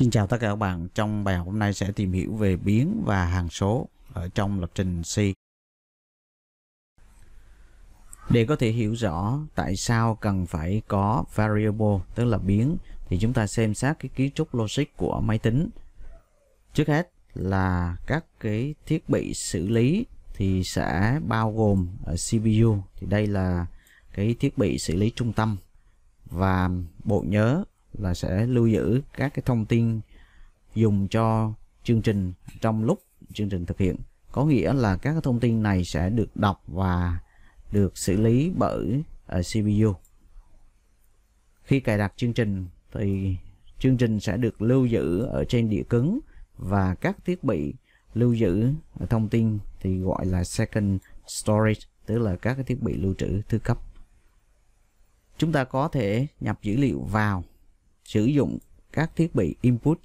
Xin chào tất cả các bạn. Trong bài học hôm nay sẽ tìm hiểu về biến và hàm số ở trong lập trình C. Để có thể hiểu rõ tại sao cần phải có variable tức là biến thì chúng ta xem xét cái kiến trúc logic của máy tính. Trước hết là các cái thiết bị xử lý thì sẽ bao gồm ở CPU thì đây là cái thiết bị xử lý trung tâm và bộ nhớ là sẽ lưu giữ các cái thông tin dùng cho chương trình trong lúc chương trình thực hiện có nghĩa là các thông tin này sẽ được đọc và được xử lý bởi ờ, CPU khi cài đặt chương trình thì chương trình sẽ được lưu giữ ở trên đĩa cứng và các thiết bị lưu giữ thông tin thì gọi là second storage tức là các cái thiết bị lưu trữ thứ cấp chúng ta có thể nhập dữ liệu vào sử dụng các thiết bị input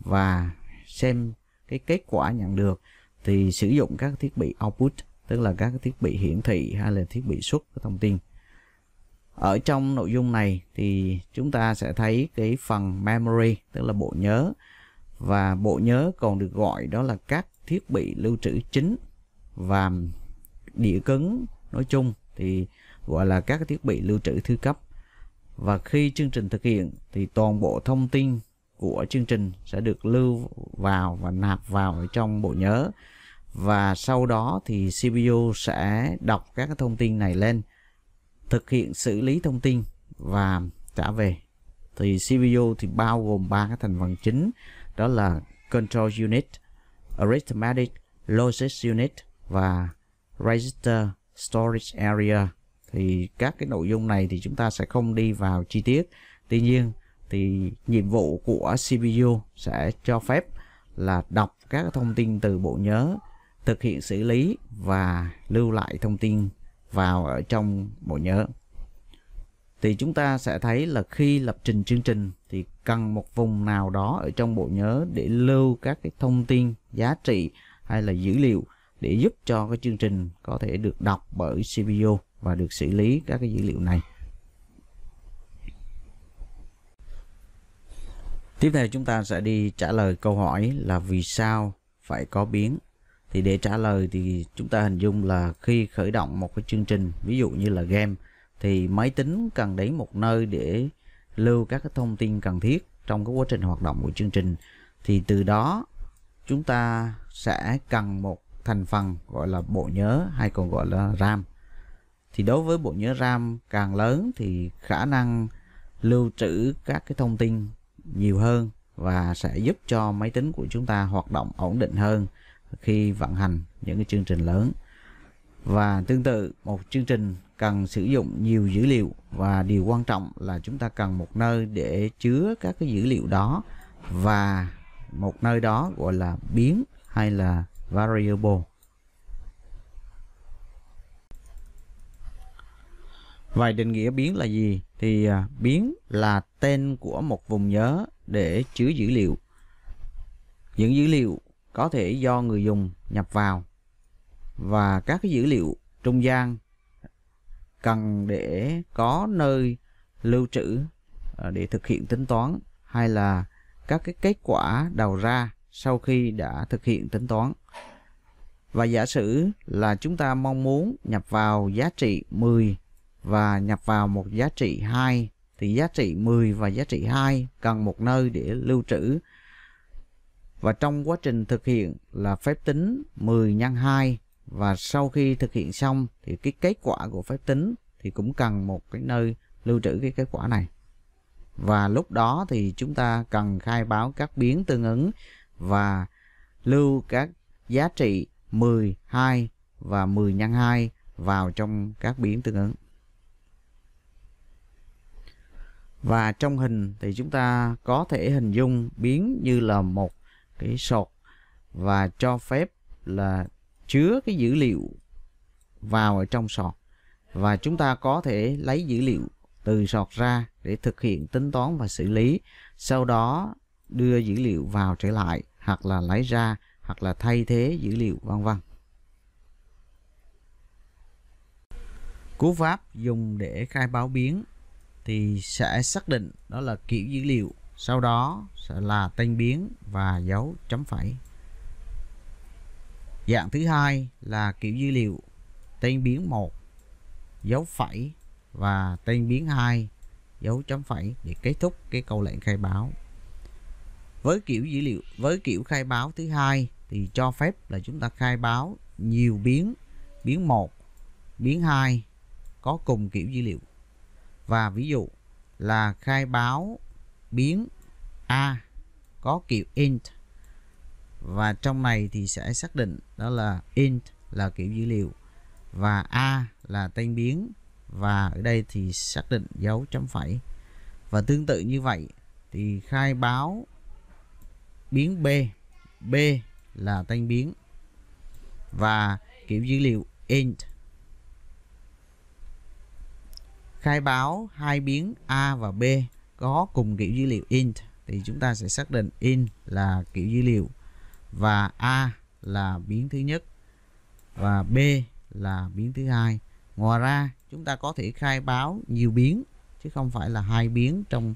và xem cái kết quả nhận được thì sử dụng các thiết bị output tức là các thiết bị hiển thị hay là thiết bị xuất thông tin ở trong nội dung này thì chúng ta sẽ thấy cái phần memory tức là bộ nhớ và bộ nhớ còn được gọi đó là các thiết bị lưu trữ chính và đĩa cứng nói chung thì gọi là các thiết bị lưu trữ thứ cấp và khi chương trình thực hiện thì toàn bộ thông tin của chương trình sẽ được lưu vào và nạp vào trong bộ nhớ và sau đó thì CPU sẽ đọc các thông tin này lên thực hiện xử lý thông tin và trả về thì CPU thì bao gồm ba cái thành phần chính đó là control unit, arithmetic, logic unit và register storage area thì các cái nội dung này thì chúng ta sẽ không đi vào chi tiết tuy nhiên thì nhiệm vụ của CPU sẽ cho phép là đọc các thông tin từ bộ nhớ thực hiện xử lý và lưu lại thông tin vào ở trong bộ nhớ thì chúng ta sẽ thấy là khi lập trình chương trình thì cần một vùng nào đó ở trong bộ nhớ để lưu các cái thông tin giá trị hay là dữ liệu để giúp cho cái chương trình có thể được đọc bởi CPU và được xử lý các cái dữ liệu này tiếp theo chúng ta sẽ đi trả lời câu hỏi là vì sao phải có biến thì để trả lời thì chúng ta hình dung là khi khởi động một cái chương trình ví dụ như là game thì máy tính cần đến một nơi để lưu các cái thông tin cần thiết trong cái quá trình hoạt động của chương trình thì từ đó chúng ta sẽ cần một thành phần gọi là bộ nhớ hay còn gọi là RAM thì đối với bộ nhớ RAM càng lớn thì khả năng lưu trữ các cái thông tin nhiều hơn và sẽ giúp cho máy tính của chúng ta hoạt động ổn định hơn khi vận hành những cái chương trình lớn và tương tự một chương trình cần sử dụng nhiều dữ liệu và điều quan trọng là chúng ta cần một nơi để chứa các cái dữ liệu đó và một nơi đó gọi là biến hay là variable Vậy định nghĩa biến là gì? Thì à, biến là tên của một vùng nhớ để chứa dữ liệu. Những dữ liệu có thể do người dùng nhập vào và các cái dữ liệu trung gian cần để có nơi lưu trữ à, để thực hiện tính toán hay là các cái kết quả đầu ra sau khi đã thực hiện tính toán. Và giả sử là chúng ta mong muốn nhập vào giá trị 10 và nhập vào một giá trị 2 thì giá trị 10 và giá trị 2 cần một nơi để lưu trữ. Và trong quá trình thực hiện là phép tính 10 nhân 2 và sau khi thực hiện xong thì cái kết quả của phép tính thì cũng cần một cái nơi lưu trữ cái kết quả này. Và lúc đó thì chúng ta cần khai báo các biến tương ứng và lưu các giá trị 10, 2 và 10 nhân 2 vào trong các biến tương ứng. và trong hình thì chúng ta có thể hình dung biến như là một cái sọt và cho phép là chứa cái dữ liệu vào ở trong sọt và chúng ta có thể lấy dữ liệu từ sọt ra để thực hiện tính toán và xử lý sau đó đưa dữ liệu vào trở lại hoặc là lấy ra hoặc là thay thế dữ liệu vân vân cú pháp dùng để khai báo biến thì sẽ xác định đó là kiểu dữ liệu sau đó sẽ là tên biến và dấu chấm phẩy dạng thứ hai là kiểu dữ liệu tên biến 1 dấu phẩy và tên biến 2 dấu chấm phẩy để kết thúc cái câu lệnh khai báo với kiểu dữ liệu với kiểu khai báo thứ hai thì cho phép là chúng ta khai báo nhiều biến biến 1 biến 2 có cùng kiểu dữ liệu và ví dụ là khai báo biến a có kiểu int và trong này thì sẽ xác định đó là int là kiểu dữ liệu và a là tên biến và ở đây thì xác định dấu chấm phẩy và tương tự như vậy thì khai báo biến b b là tên biến và kiểu dữ liệu int khai báo hai biến A và B có cùng kiểu dữ liệu int thì chúng ta sẽ xác định int là kiểu dữ liệu và A là biến thứ nhất và B là biến thứ hai. Ngoài ra chúng ta có thể khai báo nhiều biến chứ không phải là hai biến trong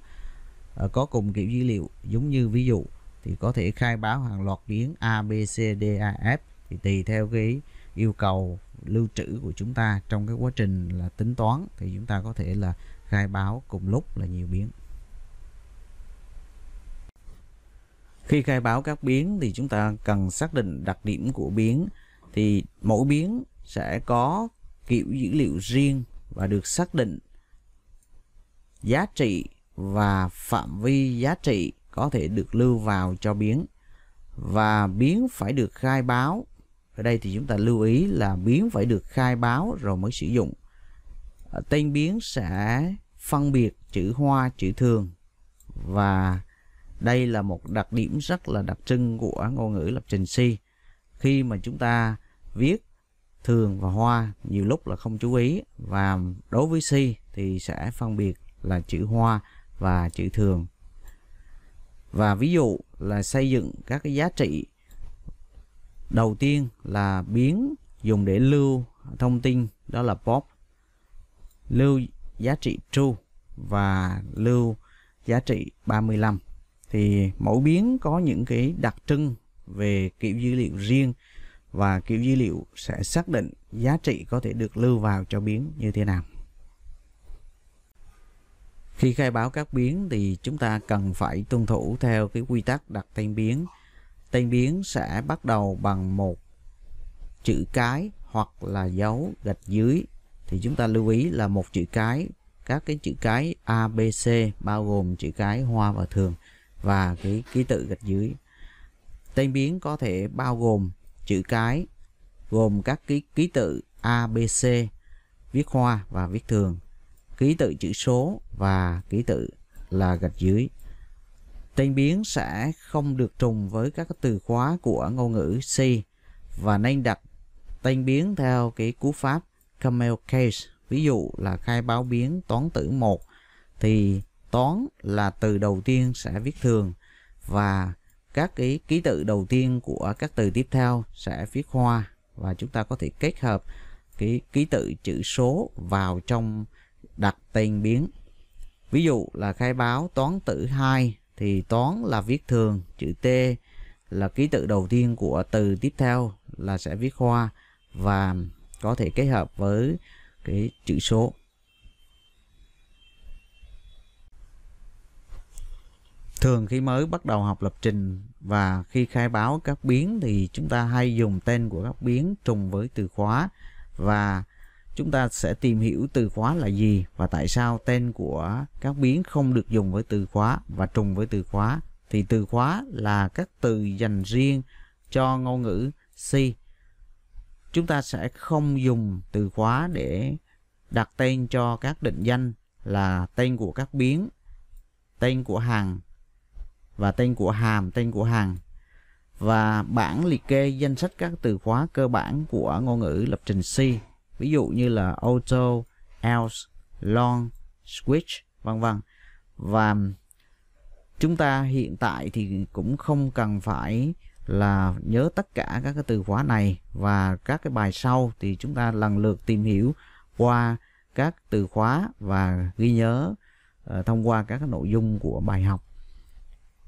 ờ, có cùng kiểu dữ liệu giống như ví dụ thì có thể khai báo hàng loạt biến A B C D A e, F thì tùy theo cái yêu cầu lưu trữ của chúng ta trong cái quá trình là tính toán thì chúng ta có thể là khai báo cùng lúc là nhiều biến khi khai báo các biến thì chúng ta cần xác định đặc điểm của biến thì mỗi biến sẽ có kiểu dữ liệu riêng và được xác định giá trị và phạm vi giá trị có thể được lưu vào cho biến và biến phải được khai báo ở đây thì chúng ta lưu ý là biến phải được khai báo rồi mới sử dụng tên biến sẽ phân biệt chữ hoa chữ thường và đây là một đặc điểm rất là đặc trưng của ngôn ngữ lập trình C khi mà chúng ta viết thường và hoa nhiều lúc là không chú ý và đối với C thì sẽ phân biệt là chữ hoa và chữ thường và ví dụ là xây dựng các cái giá trị Đầu tiên là biến dùng để lưu thông tin đó là pop lưu giá trị true và lưu giá trị 35 thì mẫu biến có những cái đặc trưng về kiểu dữ liệu riêng và kiểu dữ liệu sẽ xác định giá trị có thể được lưu vào cho biến như thế nào. Khi khai báo các biến thì chúng ta cần phải tuân thủ theo cái quy tắc đặt tên biến Tên biến sẽ bắt đầu bằng một chữ cái hoặc là dấu gạch dưới thì chúng ta lưu ý là một chữ cái các cái chữ cái ABC bao gồm chữ cái hoa và thường và cái ký tự gạch dưới. Tên biến có thể bao gồm chữ cái gồm các ký ký tự ABC viết hoa và viết thường, ký tự chữ số và ký tự là gạch dưới. Tên biến sẽ không được trùng với các từ khóa của ngôn ngữ C và nên đặt tên biến theo cái cú pháp camel case. Ví dụ là khai báo biến toán tử 1 thì toán là từ đầu tiên sẽ viết thường và các cái ký tự đầu tiên của các từ tiếp theo sẽ viết hoa và chúng ta có thể kết hợp cái ký tự chữ số vào trong đặt tên biến. Ví dụ là khai báo toán tử 2 thì toán là viết thường chữ T là ký tự đầu tiên của từ tiếp theo là sẽ viết khoa và có thể kết hợp với cái chữ số thường khi mới bắt đầu học lập trình và khi khai báo các biến thì chúng ta hay dùng tên của các biến trùng với từ khóa và chúng ta sẽ tìm hiểu từ khóa là gì và tại sao tên của các biến không được dùng với từ khóa và trùng với từ khóa thì từ khóa là các từ dành riêng cho ngôn ngữ C chúng ta sẽ không dùng từ khóa để đặt tên cho các định danh là tên của các biến tên của hàng và tên của hàm tên của hàng và bảng liệt kê danh sách các từ khóa cơ bản của ngôn ngữ lập trình C ví dụ như là auto, else, long, switch vân vân và chúng ta hiện tại thì cũng không cần phải là nhớ tất cả các cái từ khóa này và các cái bài sau thì chúng ta lần lượt tìm hiểu qua các từ khóa và ghi nhớ uh, thông qua các cái nội dung của bài học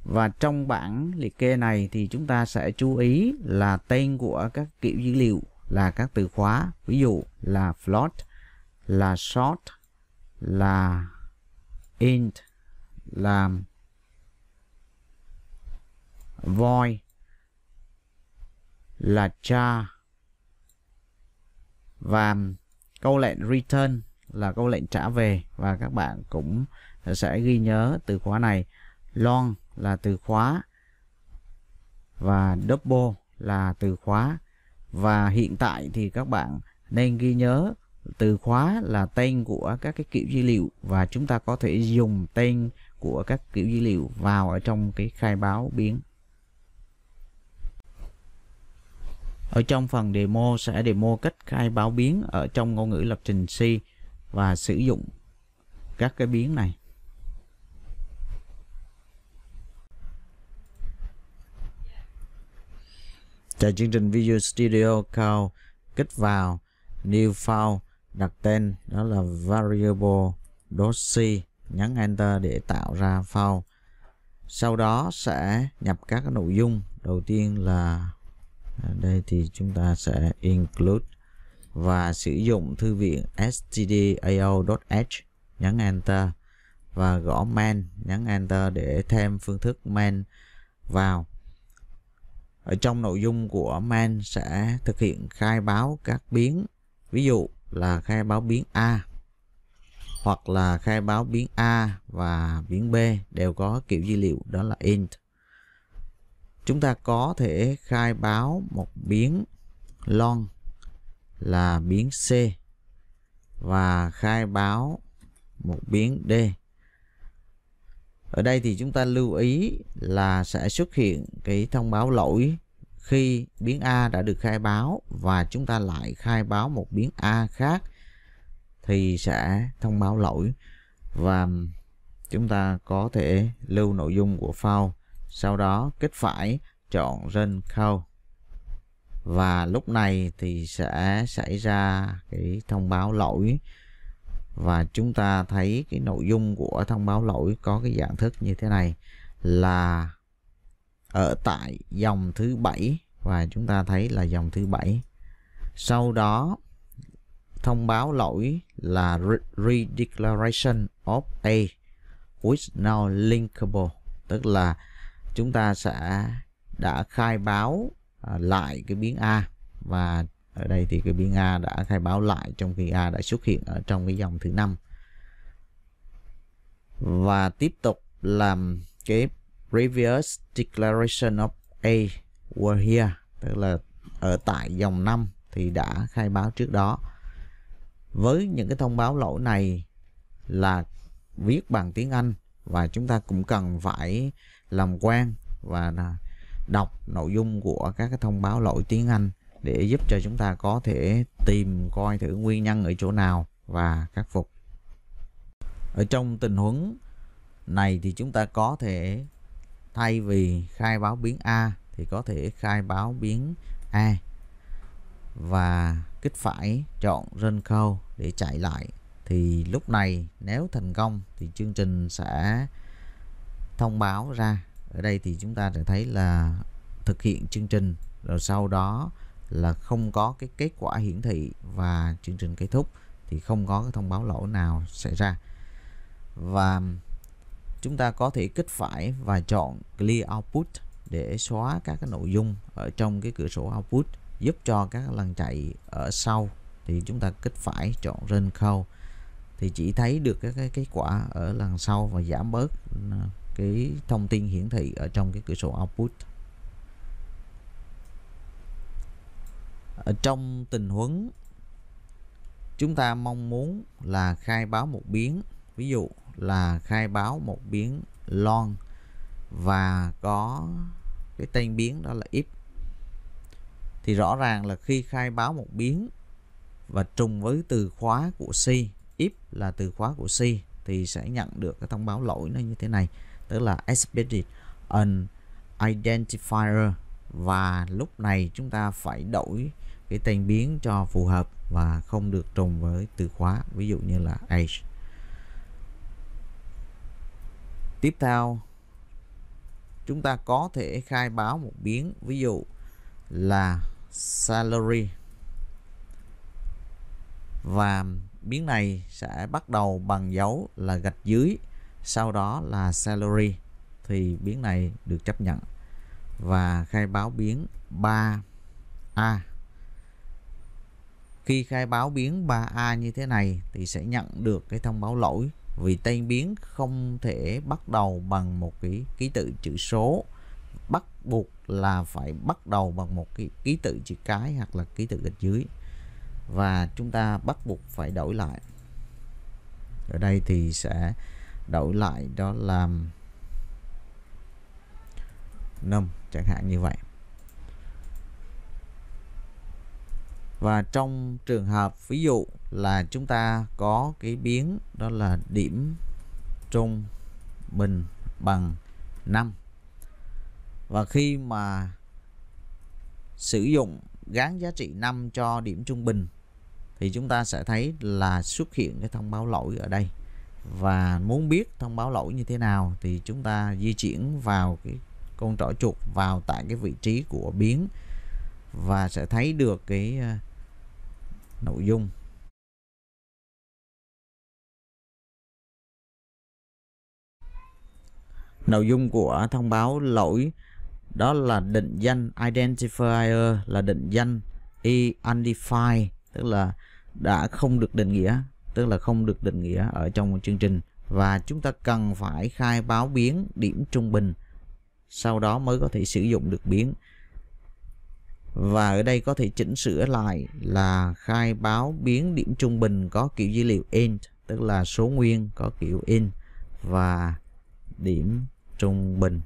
và trong bảng liệt kê này thì chúng ta sẽ chú ý là tên của các kiểu dữ liệu là các từ khóa ví dụ là float là short là int là void là char và câu lệnh return là câu lệnh trả về và các bạn cũng sẽ ghi nhớ từ khóa này long là từ khóa và double là từ khóa và hiện tại thì các bạn nên ghi nhớ từ khóa là tên của các cái kiểu dữ liệu và chúng ta có thể dùng tên của các kiểu dữ liệu vào ở trong cái khai báo biến ở trong phần demo sẽ demo cách khai báo biến ở trong ngôn ngữ lập trình C và sử dụng các cái biến này Chạy chương trình Visual Studio Code kích vào new file đặt tên đó là variable .c nhấn enter để tạo ra file sau đó sẽ nhập các nội dung đầu tiên là đây thì chúng ta sẽ include và sử dụng thư viện stdio.h nhấn enter và gõ main nhấn enter để thêm phương thức main vào ở trong nội dung của main sẽ thực hiện khai báo các biến ví dụ là khai báo biến a hoặc là khai báo biến a và biến b đều có kiểu dữ liệu đó là int chúng ta có thể khai báo một biến long là biến c và khai báo một biến d ở đây thì chúng ta lưu ý là sẽ xuất hiện cái thông báo lỗi khi biến A đã được khai báo và chúng ta lại khai báo một biến A khác thì sẽ thông báo lỗi và chúng ta có thể lưu nội dung của file sau đó kích phải chọn run call và lúc này thì sẽ xảy ra cái thông báo lỗi và chúng ta thấy cái nội dung của thông báo lỗi có cái dạng thức như thế này là ở tại dòng thứ bảy và chúng ta thấy là dòng thứ bảy sau đó thông báo lỗi là redeclaration of a which now linkable tức là chúng ta sẽ đã khai báo à, lại cái biến a và ở đây thì cái biên A đã khai báo lại trong khi A đã xuất hiện ở trong cái dòng thứ năm và tiếp tục làm cái previous declaration of A were here tức là ở tại dòng 5 thì đã khai báo trước đó với những cái thông báo lỗi này là viết bằng tiếng Anh và chúng ta cũng cần phải làm quen và đọc nội dung của các cái thông báo lỗi tiếng Anh để giúp cho chúng ta có thể tìm coi thử nguyên nhân ở chỗ nào và khắc phục. Ở trong tình huống này thì chúng ta có thể thay vì khai báo biến A thì có thể khai báo biến A và kích phải chọn run code để chạy lại thì lúc này nếu thành công thì chương trình sẽ thông báo ra ở đây thì chúng ta sẽ thấy là thực hiện chương trình rồi sau đó là không có cái kết quả hiển thị và chương trình kết thúc thì không có cái thông báo lỗi nào xảy ra và chúng ta có thể kích phải và chọn clear output để xóa các cái nội dung ở trong cái cửa sổ output giúp cho các lần chạy ở sau thì chúng ta kích phải chọn run call thì chỉ thấy được cái, cái kết quả ở lần sau và giảm bớt à, cái thông tin hiển thị ở trong cái cửa sổ output ở ờ, trong tình huống chúng ta mong muốn là khai báo một biến ví dụ là khai báo một biến lon và có cái tên biến đó là if thì rõ ràng là khi khai báo một biến và trùng với từ khóa của C if là từ khóa của C thì sẽ nhận được cái thông báo lỗi nó như thế này tức là expected an identifier và lúc này chúng ta phải đổi cái tên biến cho phù hợp và không được trùng với từ khóa ví dụ như là age tiếp theo chúng ta có thể khai báo một biến ví dụ là salary và biến này sẽ bắt đầu bằng dấu là gạch dưới sau đó là salary thì biến này được chấp nhận và khai báo biến 3A khi khai báo biến 3A như thế này thì sẽ nhận được cái thông báo lỗi vì tên biến không thể bắt đầu bằng một cái ký tự chữ số bắt buộc là phải bắt đầu bằng một cái ký tự chữ cái hoặc là ký tự gạch dưới và chúng ta bắt buộc phải đổi lại ở đây thì sẽ đổi lại đó là năm chẳng hạn như vậy và trong trường hợp ví dụ là chúng ta có cái biến đó là điểm trung bình bằng 5 và khi mà sử dụng gán giá trị 5 cho điểm trung bình thì chúng ta sẽ thấy là xuất hiện cái thông báo lỗi ở đây và muốn biết thông báo lỗi như thế nào thì chúng ta di chuyển vào cái con trỏ chuột vào tại cái vị trí của biến và sẽ thấy được cái nội dung nội dung của thông báo lỗi đó là định danh identifier là định danh e undefined tức là đã không được định nghĩa tức là không được định nghĩa ở trong chương trình và chúng ta cần phải khai báo biến điểm trung bình sau đó mới có thể sử dụng được biến và ở đây có thể chỉnh sửa lại là khai báo biến điểm trung bình có kiểu dữ liệu int tức là số nguyên có kiểu int và điểm trung bình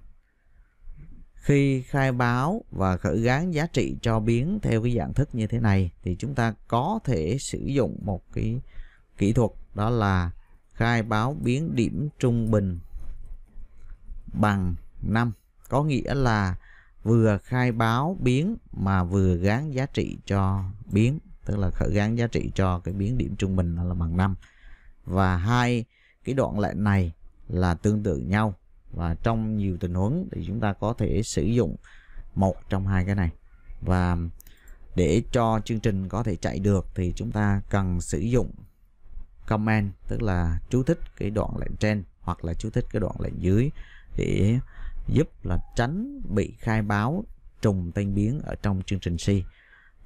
khi khai báo và khởi gán giá trị cho biến theo cái dạng thức như thế này thì chúng ta có thể sử dụng một cái kỹ thuật đó là khai báo biến điểm trung bình bằng 5 có nghĩa là vừa khai báo biến mà vừa gán giá trị cho biến tức là khởi gán giá trị cho cái biến điểm trung bình là bằng 5 và hai cái đoạn lệnh này là tương tự nhau và trong nhiều tình huống thì chúng ta có thể sử dụng một trong hai cái này và để cho chương trình có thể chạy được thì chúng ta cần sử dụng comment tức là chú thích cái đoạn lệnh trên hoặc là chú thích cái đoạn lệnh dưới để giúp là tránh bị khai báo trùng tên biến ở trong chương trình C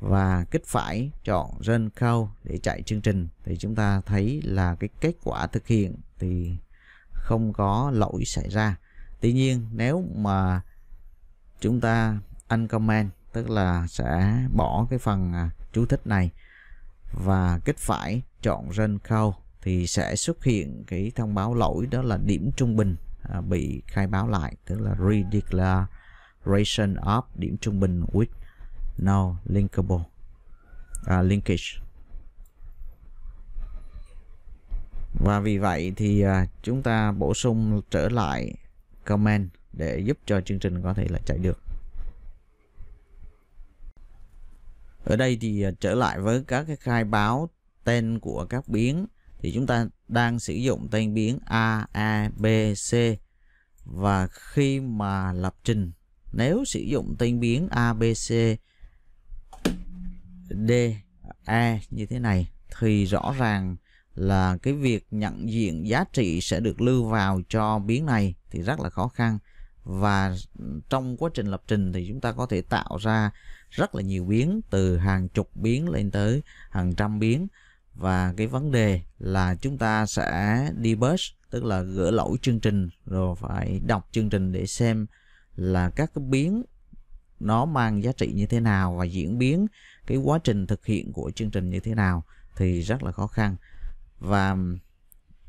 và kích phải chọn run code để chạy chương trình thì chúng ta thấy là cái kết quả thực hiện thì không có lỗi xảy ra tuy nhiên nếu mà chúng ta uncomment tức là sẽ bỏ cái phần à, chú thích này và kích phải chọn run code thì sẽ xuất hiện cái thông báo lỗi đó là điểm trung bình À, bị khai báo lại tức là redeclaration of điểm trung bình with no linkable à, linkage và vì vậy thì à, chúng ta bổ sung trở lại comment để giúp cho chương trình có thể là chạy được ở đây thì à, trở lại với các cái khai báo tên của các biến thì chúng ta đang sử dụng tên biến a a b c và khi mà lập trình nếu sử dụng tên biến a b c d e như thế này thì rõ ràng là cái việc nhận diện giá trị sẽ được lưu vào cho biến này thì rất là khó khăn và trong quá trình lập trình thì chúng ta có thể tạo ra rất là nhiều biến từ hàng chục biến lên tới hàng trăm biến và cái vấn đề là chúng ta sẽ debug tức là gỡ lỗi chương trình rồi phải đọc chương trình để xem là các cái biến nó mang giá trị như thế nào và diễn biến cái quá trình thực hiện của chương trình như thế nào thì rất là khó khăn và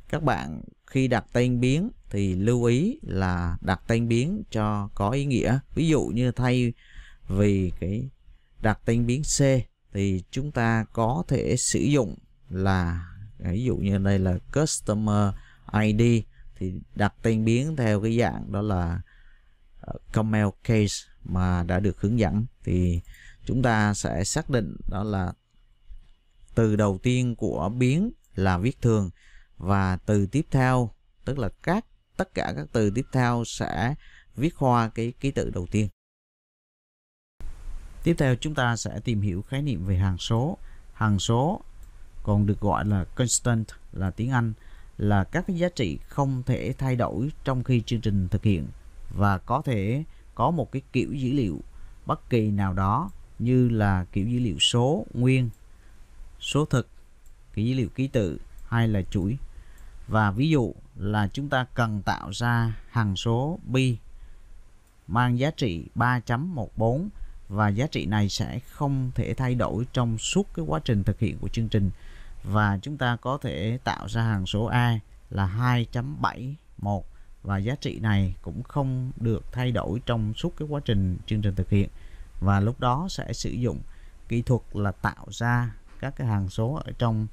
các bạn khi đặt tên biến thì lưu ý là đặt tên biến cho có ý nghĩa ví dụ như thay vì cái đặt tên biến C thì chúng ta có thể sử dụng là à, ví dụ như đây là customer ID thì đặt tên biến theo cái dạng đó là ờ, camel case mà đã được hướng dẫn thì chúng ta sẽ xác định đó là từ đầu tiên của biến là viết thường và từ tiếp theo tức là các tất cả các từ tiếp theo sẽ viết hoa cái ký tự đầu tiên. Tiếp theo chúng ta sẽ tìm hiểu khái niệm về hàng số. Hàng số còn được gọi là constant là tiếng Anh là các cái giá trị không thể thay đổi trong khi chương trình thực hiện và có thể có một cái kiểu dữ liệu bất kỳ nào đó như là kiểu dữ liệu số nguyên, số thực, kiểu dữ liệu ký tự hay là chuỗi. Và ví dụ là chúng ta cần tạo ra hằng số pi mang giá trị 3.14 và giá trị này sẽ không thể thay đổi trong suốt cái quá trình thực hiện của chương trình và chúng ta có thể tạo ra hàm số A là 2.71 và giá trị này cũng không được thay đổi trong suốt cái quá trình chương trình thực hiện và lúc đó sẽ sử dụng kỹ thuật là tạo ra các cái hàm số ở trong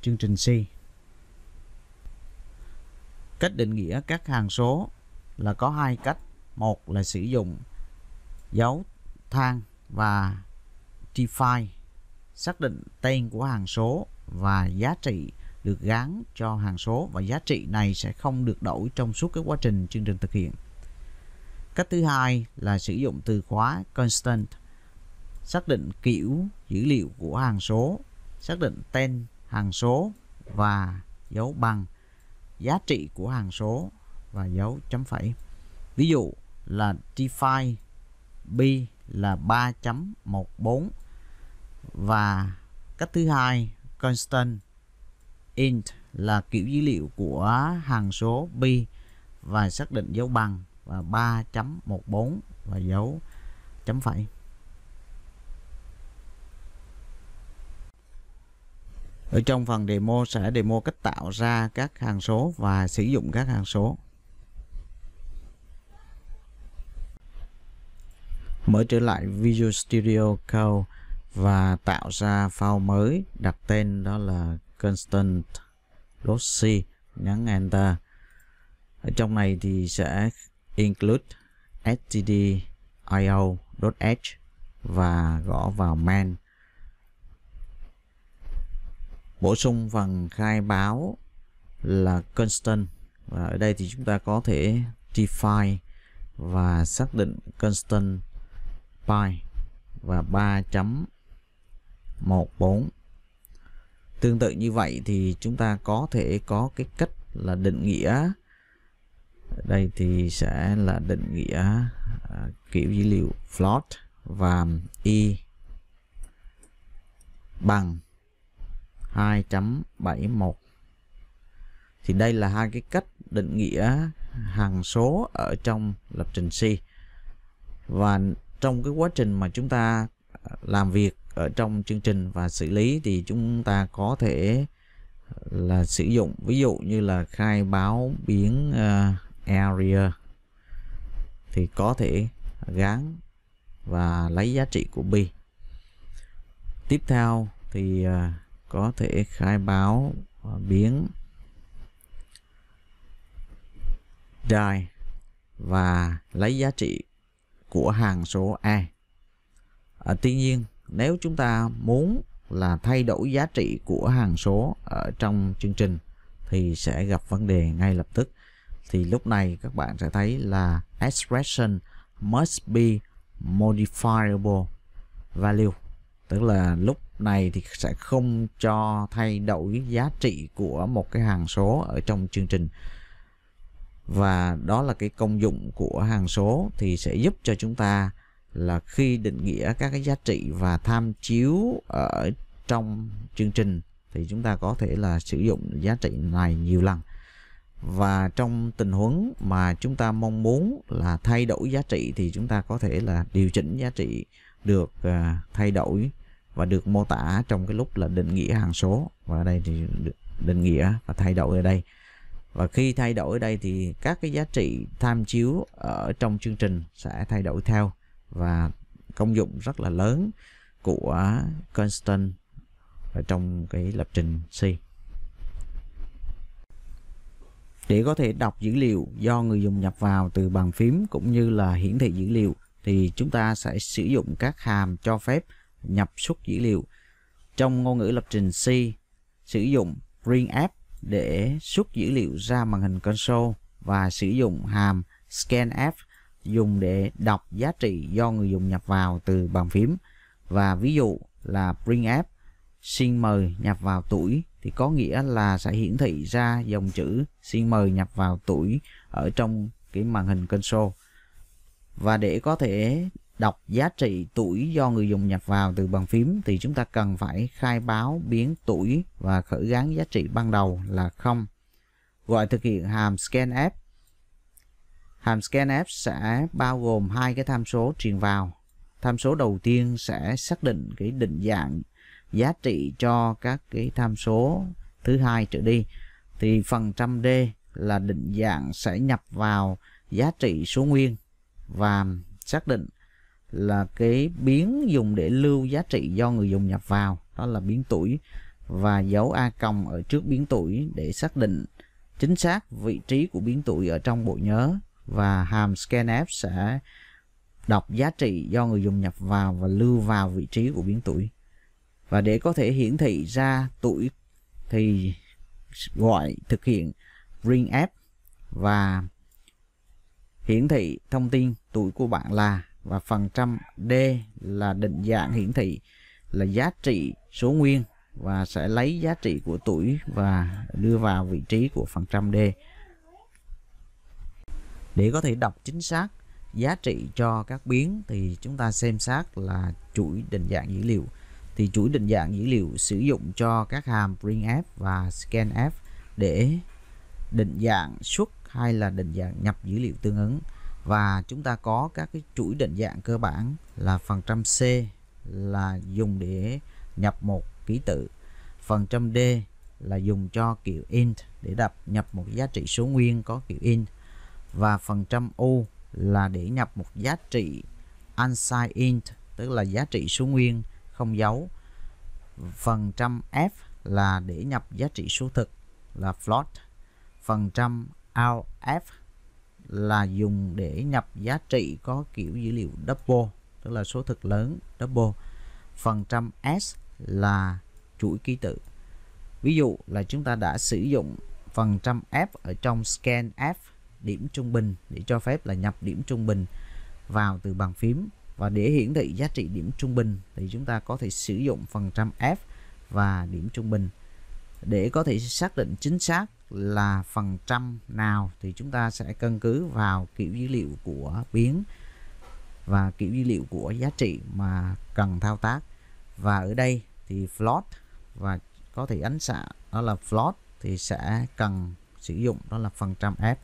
chương trình C. Cách định nghĩa các hàm số là có hai cách. Một là sử dụng dấu thang và define xác định tên của hàm số và giá trị được gắn cho hàng số và giá trị này sẽ không được đổi trong suốt cái quá trình chương trình thực hiện. Cách thứ hai là sử dụng từ khóa constant xác định kiểu dữ liệu của hàng số, xác định tên hàng số và dấu bằng giá trị của hàng số và dấu chấm phẩy. Ví dụ là define b là 3.14 và cách thứ hai constant int là kiểu dữ liệu của hàm số pi và xác định dấu bằng và 3.14 và dấu chấm phẩy. Ở trong phần demo sẽ demo cách tạo ra các hàng số và sử dụng các hàng số. Mở trở lại Visual Studio Code và tạo ra file mới đặt tên đó là constant lossy nhấn enter ở trong này thì sẽ include stdio.h và gõ vào main bổ sung phần khai báo là constant và ở đây thì chúng ta có thể define và xác định constant pi và 3 chấm 14 Tương tự như vậy thì chúng ta có thể có cái cách là định nghĩa đây thì sẽ là định nghĩa à, kiểu dữ liệu float và y bằng 2.71 thì đây là hai cái cách định nghĩa hằng số ở trong lập trình C và trong cái quá trình mà chúng ta à, làm việc ở trong chương trình và xử lý thì chúng ta có thể là sử dụng ví dụ như là khai báo biến uh, area thì có thể gắn và lấy giá trị của b tiếp theo thì uh, có thể khai báo uh, biến die và lấy giá trị của hàng số a à, tuy nhiên nếu chúng ta muốn là thay đổi giá trị của hàng số ở trong chương trình thì sẽ gặp vấn đề ngay lập tức thì lúc này các bạn sẽ thấy là expression must be modifiable value tức là lúc này thì sẽ không cho thay đổi giá trị của một cái hàng số ở trong chương trình và đó là cái công dụng của hàng số thì sẽ giúp cho chúng ta là khi định nghĩa các cái giá trị và tham chiếu ở trong chương trình thì chúng ta có thể là sử dụng giá trị này nhiều lần và trong tình huống mà chúng ta mong muốn là thay đổi giá trị thì chúng ta có thể là điều chỉnh giá trị được à, thay đổi và được mô tả trong cái lúc là định nghĩa hàng số và ở đây thì định nghĩa và thay đổi ở đây và khi thay đổi ở đây thì các cái giá trị tham chiếu ở trong chương trình sẽ thay đổi theo và công dụng rất là lớn của constant ở trong cái lập trình C. Để có thể đọc dữ liệu do người dùng nhập vào từ bàn phím cũng như là hiển thị dữ liệu thì chúng ta sẽ sử dụng các hàm cho phép nhập xuất dữ liệu. Trong ngôn ngữ lập trình C, sử dụng bring app để xuất dữ liệu ra màn hình console và sử dụng hàm scan app dùng để đọc giá trị do người dùng nhập vào từ bàn phím và ví dụ là bring app xin mời nhập vào tuổi thì có nghĩa là sẽ hiển thị ra dòng chữ xin mời nhập vào tuổi ở trong cái màn hình console và để có thể đọc giá trị tuổi do người dùng nhập vào từ bàn phím thì chúng ta cần phải khai báo biến tuổi và khởi gắn giá trị ban đầu là không gọi thực hiện hàm scan app Hàm scanf sẽ bao gồm hai cái tham số truyền vào. Tham số đầu tiên sẽ xác định cái định dạng giá trị cho các cái tham số thứ hai trở đi. Thì phần trăm D là định dạng sẽ nhập vào giá trị số nguyên và xác định là cái biến dùng để lưu giá trị do người dùng nhập vào đó là biến tuổi và dấu a cộng ở trước biến tuổi để xác định chính xác vị trí của biến tuổi ở trong bộ nhớ và hàm scanf sẽ đọc giá trị do người dùng nhập vào và lưu vào vị trí của biến tuổi. Và để có thể hiển thị ra tuổi thì gọi thực hiện bring app và hiển thị thông tin tuổi của bạn là và phần trăm D là định dạng hiển thị là giá trị số nguyên và sẽ lấy giá trị của tuổi và đưa vào vị trí của phần trăm D để có thể đọc chính xác giá trị cho các biến thì chúng ta xem xét là chuỗi định dạng dữ liệu thì chuỗi định dạng dữ liệu sử dụng cho các hàm printf và scanf để định dạng xuất hay là định dạng nhập dữ liệu tương ứng và chúng ta có các cái chuỗi định dạng cơ bản là phần trăm C là dùng để nhập một ký tự phần trăm D là dùng cho kiểu int để đập nhập một giá trị số nguyên có kiểu int và phần trăm U là để nhập một giá trị unsigned int tức là giá trị số nguyên không dấu. Phần trăm F là để nhập giá trị số thực là float. Phần trăm LF là dùng để nhập giá trị có kiểu dữ liệu double tức là số thực lớn double. Phần trăm S là chuỗi ký tự. Ví dụ là chúng ta đã sử dụng phần trăm F ở trong scan F điểm trung bình để cho phép là nhập điểm trung bình vào từ bàn phím và để hiển thị giá trị điểm trung bình thì chúng ta có thể sử dụng phần trăm F và điểm trung bình để có thể xác định chính xác là phần trăm nào thì chúng ta sẽ căn cứ vào kiểu dữ liệu của biến và kiểu dữ liệu của giá trị mà cần thao tác và ở đây thì float và có thể ánh xạ đó là float thì sẽ cần sử dụng đó là phần trăm F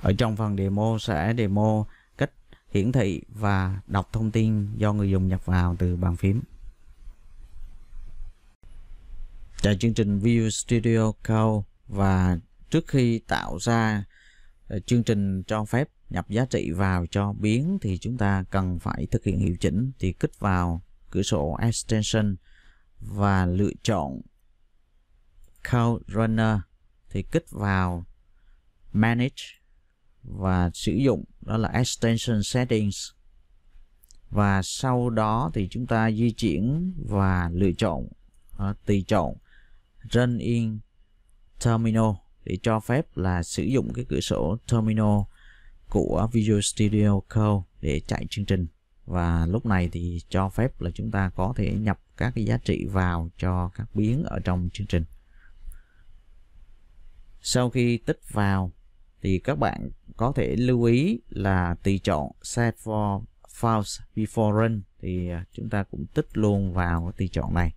Ở trong phần demo sẽ demo cách hiển thị và đọc thông tin do người dùng nhập vào từ bàn phím. chạy chương trình View Studio Code và trước khi tạo ra ờ, chương trình cho phép nhập giá trị vào cho biến thì chúng ta cần phải thực hiện hiệu chỉnh thì kích vào cửa sổ extension và lựa chọn Code Runner thì kích vào Manage và sử dụng đó là extension settings và sau đó thì chúng ta di chuyển và lựa chọn tùy chọn run in terminal để cho phép là sử dụng cái cửa sổ terminal của Visual Studio Code để chạy chương trình và lúc này thì cho phép là chúng ta có thể nhập các cái giá trị vào cho các biến ở trong chương trình sau khi tích vào thì các bạn có thể lưu ý là tùy chọn set for files before run thì à, chúng ta cũng tích luôn vào tùy chọn này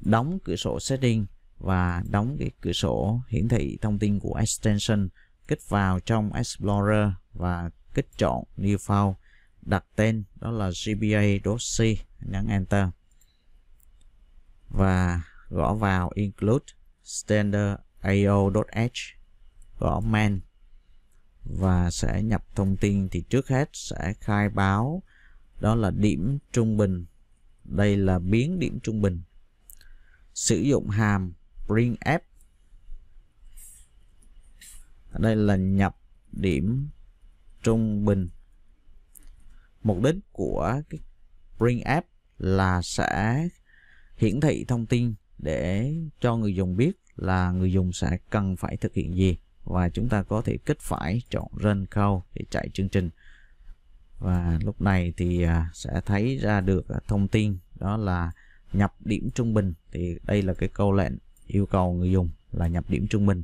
đóng cửa sổ setting và đóng cái cửa sổ hiển thị thông tin của extension kích vào trong Explorer và kích chọn New File đặt tên đó là gba.c nhấn Enter và gõ vào Include Standard ao.h gõ man và sẽ nhập thông tin thì trước hết sẽ khai báo đó là điểm trung bình đây là biến điểm trung bình sử dụng hàm bring app đây là nhập điểm trung bình mục đích của cái bring app là sẽ hiển thị thông tin để cho người dùng biết là người dùng sẽ cần phải thực hiện gì và chúng ta có thể kích phải chọn run call để chạy chương trình và lúc này thì à, sẽ thấy ra được thông tin đó là nhập điểm trung bình thì đây là cái câu lệnh yêu cầu người dùng là nhập điểm trung bình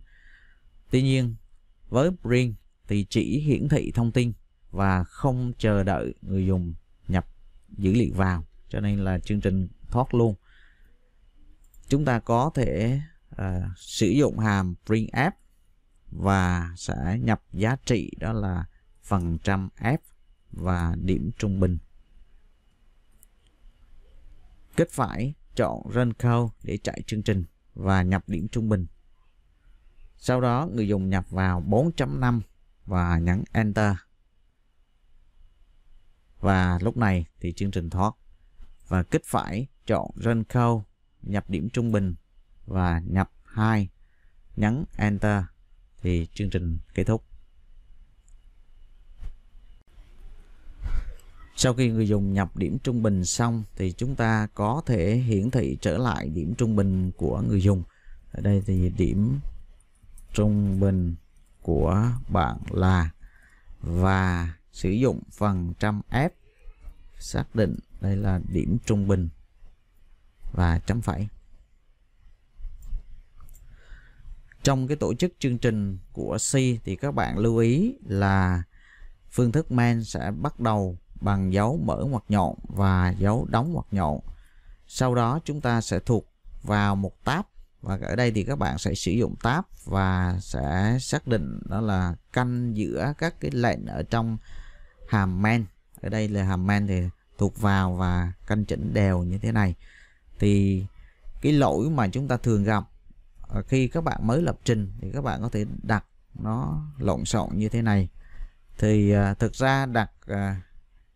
tuy nhiên với bring thì chỉ hiển thị thông tin và không chờ đợi người dùng nhập dữ liệu vào cho nên là chương trình thoát luôn chúng ta có thể À, sử dụng hàm print f và sẽ nhập giá trị đó là phần trăm f và điểm trung bình Kết phải chọn run code để chạy chương trình và nhập điểm trung bình sau đó người dùng nhập vào 4.5 và nhấn enter và lúc này thì chương trình thoát và kết phải chọn run code nhập điểm trung bình và nhập 2, nhấn Enter thì chương trình kết thúc. Sau khi người dùng nhập điểm trung bình xong thì chúng ta có thể hiển thị trở lại điểm trung bình của người dùng. Ở đây thì điểm trung bình của bạn là và sử dụng phần trăm F xác định đây là điểm trung bình và chấm phẩy. trong cái tổ chức chương trình của C thì các bạn lưu ý là phương thức men sẽ bắt đầu bằng dấu mở ngoặc nhọn và dấu đóng ngoặc nhọn. Sau đó chúng ta sẽ thuộc vào một tab và ở đây thì các bạn sẽ sử dụng tab và sẽ xác định đó là canh giữa các cái lệnh ở trong hàm men. Ở đây là hàm men thì thuộc vào và canh chỉnh đều như thế này. Thì cái lỗi mà chúng ta thường gặp Ờ, khi các bạn mới lập trình thì các bạn có thể đặt nó lộn xộn như thế này thì ờ, thực ra đặt ờ,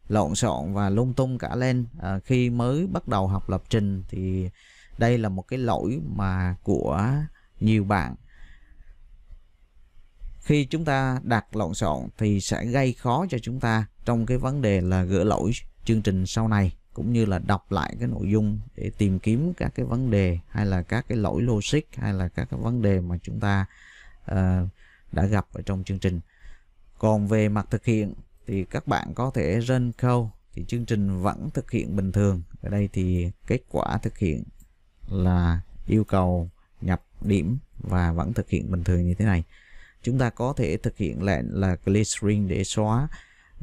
lộn xộn và lung tung cả lên khi mới bắt đầu học lập trình thì đây là một cái lỗi mà của nhiều bạn khi chúng ta đặt lộn xộn thì sẽ gây khó cho chúng ta trong cái vấn đề là gỡ lỗi chương trình sau này cũng như là đọc lại cái nội dung để tìm kiếm các cái vấn đề hay là các cái lỗi logic hay là các cái vấn đề mà chúng ta uh, đã gặp ở trong chương trình. Còn về mặt thực hiện thì các bạn có thể run câu thì chương trình vẫn thực hiện bình thường. Ở đây thì kết quả thực hiện là yêu cầu nhập điểm và vẫn thực hiện bình thường như thế này. Chúng ta có thể thực hiện lệnh là clear screen để xóa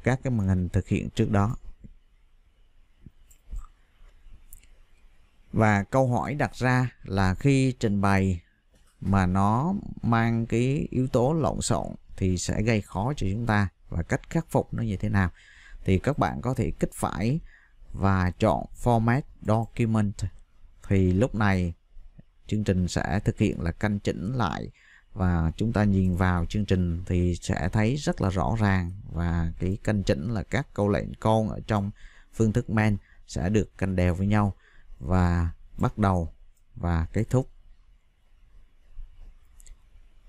các cái màn hình thực hiện trước đó và câu hỏi đặt ra là khi trình bày mà nó mang cái yếu tố lộn xộn thì sẽ gây khó cho chúng ta và cách khắc phục nó như thế nào thì các bạn có thể kích phải và chọn format document thì lúc này chương trình sẽ thực hiện là căn chỉnh lại và chúng ta nhìn vào chương trình thì sẽ thấy rất là rõ ràng và cái căn chỉnh là các câu lệnh con ở trong phương thức men sẽ được canh đều với nhau và bắt đầu và kết thúc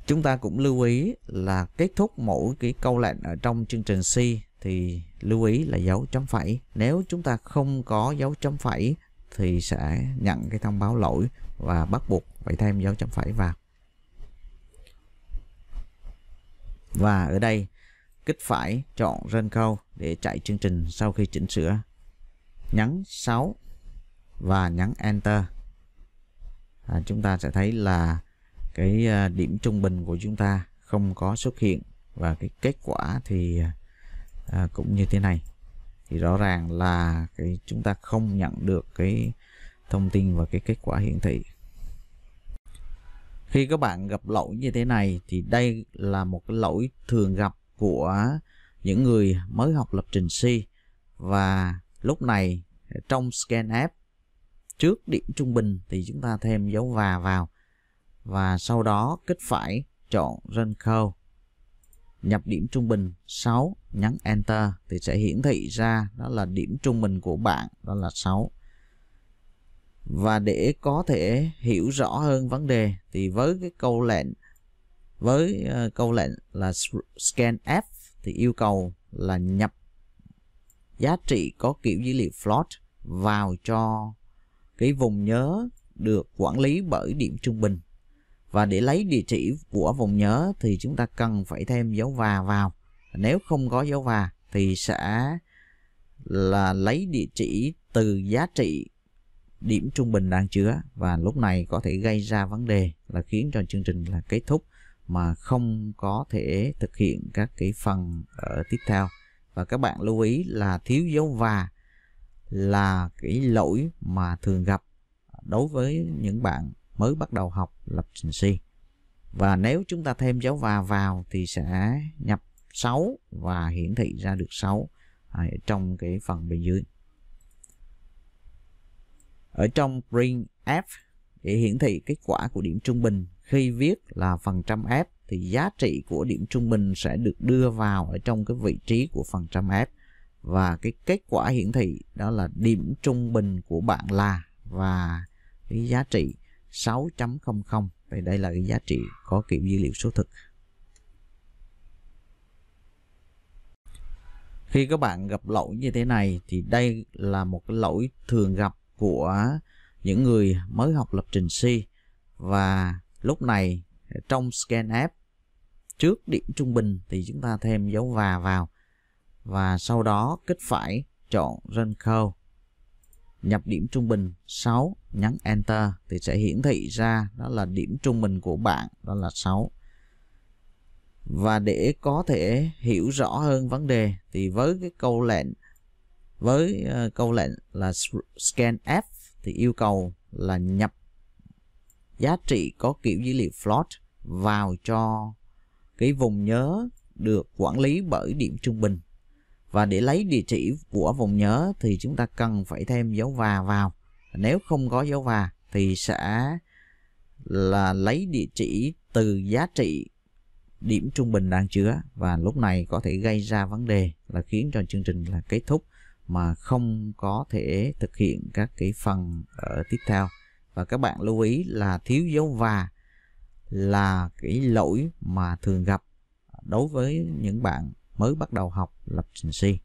chúng ta cũng lưu ý là kết thúc mỗi cái câu lệnh ở trong chương trình C thì lưu ý là dấu chấm phẩy nếu chúng ta không có dấu chấm phẩy thì sẽ nhận cái thông báo lỗi và bắt buộc phải thêm dấu chấm phẩy vào và ở đây kích phải chọn run câu để chạy chương trình sau khi chỉnh sửa nhấn 6 và nhấn enter à, chúng ta sẽ thấy là cái à, điểm trung bình của chúng ta không có xuất hiện và cái kết quả thì à, cũng như thế này thì rõ ràng là cái chúng ta không nhận được cái thông tin và cái kết quả hiển thị khi các bạn gặp lỗi như thế này thì đây là một cái lỗi thường gặp của những người mới học lập trình C và lúc này trong scan app trước điểm trung bình thì chúng ta thêm dấu và vào và sau đó kích phải chọn run curve nhập điểm trung bình 6 nhấn enter thì sẽ hiển thị ra đó là điểm trung bình của bạn đó là 6 và để có thể hiểu rõ hơn vấn đề thì với cái câu lệnh với ờ, câu lệnh là scan f thì yêu cầu là nhập giá trị có kiểu dữ liệu float vào cho cái vùng nhớ được quản lý bởi điểm trung bình và để lấy địa chỉ của vùng nhớ thì chúng ta cần phải thêm dấu và vào nếu không có dấu và thì sẽ là lấy địa chỉ từ giá trị điểm trung bình đang chứa và lúc này có thể gây ra vấn đề là khiến cho chương trình là kết thúc mà không có thể thực hiện các cái phần ở tiếp theo và các bạn lưu ý là thiếu dấu và là cái lỗi mà thường gặp đối với những bạn mới bắt đầu học lập trình C. Và nếu chúng ta thêm dấu và vào thì sẽ nhập 6 và hiển thị ra được 6 à, trong cái phần bên dưới. Ở trong print F để hiển thị kết quả của điểm trung bình khi viết là phần trăm F thì giá trị của điểm trung bình sẽ được đưa vào ở trong cái vị trí của phần trăm F và cái kết quả hiển thị đó là điểm trung bình của bạn là và cái giá trị 6.00 vậy đây là cái giá trị có kiểu dữ liệu số thực khi các bạn gặp lỗi như thế này thì đây là một cái lỗi thường gặp của những người mới học lập trình C và lúc này trong scan app trước điểm trung bình thì chúng ta thêm dấu và vào và sau đó kích phải chọn run khâu. Nhập điểm trung bình 6, nhấn Enter thì sẽ hiển thị ra đó là điểm trung bình của bạn đó là 6. Và để có thể hiểu rõ hơn vấn đề thì với cái câu lệnh với ờ, câu lệnh là scan F thì yêu cầu là nhập giá trị có kiểu dữ liệu float vào cho cái vùng nhớ được quản lý bởi điểm trung bình và để lấy địa chỉ của vùng nhớ thì chúng ta cần phải thêm dấu và vào nếu không có dấu và thì sẽ là lấy địa chỉ từ giá trị điểm trung bình đang chứa và lúc này có thể gây ra vấn đề là khiến cho chương trình là kết thúc mà không có thể thực hiện các cái phần ở tiếp theo và các bạn lưu ý là thiếu dấu và là cái lỗi mà thường gặp đối với những bạn mới bắt đầu học lập trình C.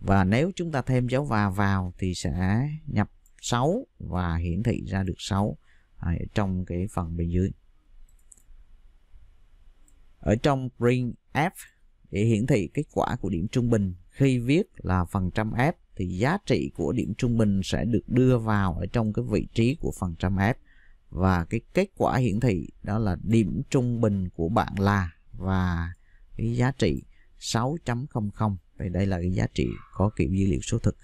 Và nếu chúng ta thêm dấu và vào thì sẽ nhập 6 và hiển thị ra được 6 ở à, trong cái phần bên dưới. Ở trong print F để hiển thị kết quả của điểm trung bình khi viết là phần trăm F thì giá trị của điểm trung bình sẽ được đưa vào ở trong cái vị trí của phần trăm F và cái kết quả hiển thị đó là điểm trung bình của bạn là và cái giá trị 6.00 vậy đây là cái giá trị có kiểu dữ liệu số thực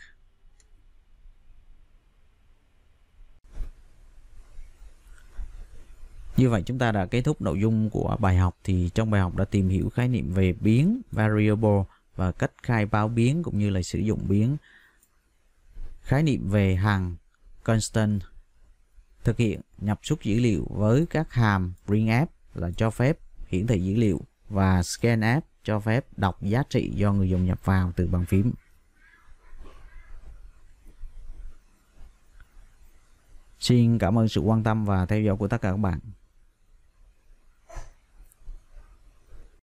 Như vậy chúng ta đã kết thúc nội dung của bài học thì trong bài học đã tìm hiểu khái niệm về biến variable và cách khai báo biến cũng như là sử dụng biến khái niệm về hàng constant thực hiện nhập xuất dữ liệu với các hàm bring app là cho phép hiển thị dữ liệu và scan app cho phép đọc giá trị do người dùng nhập vào từ bàn phím. Xin cảm ơn sự quan tâm và theo dõi của tất cả các bạn.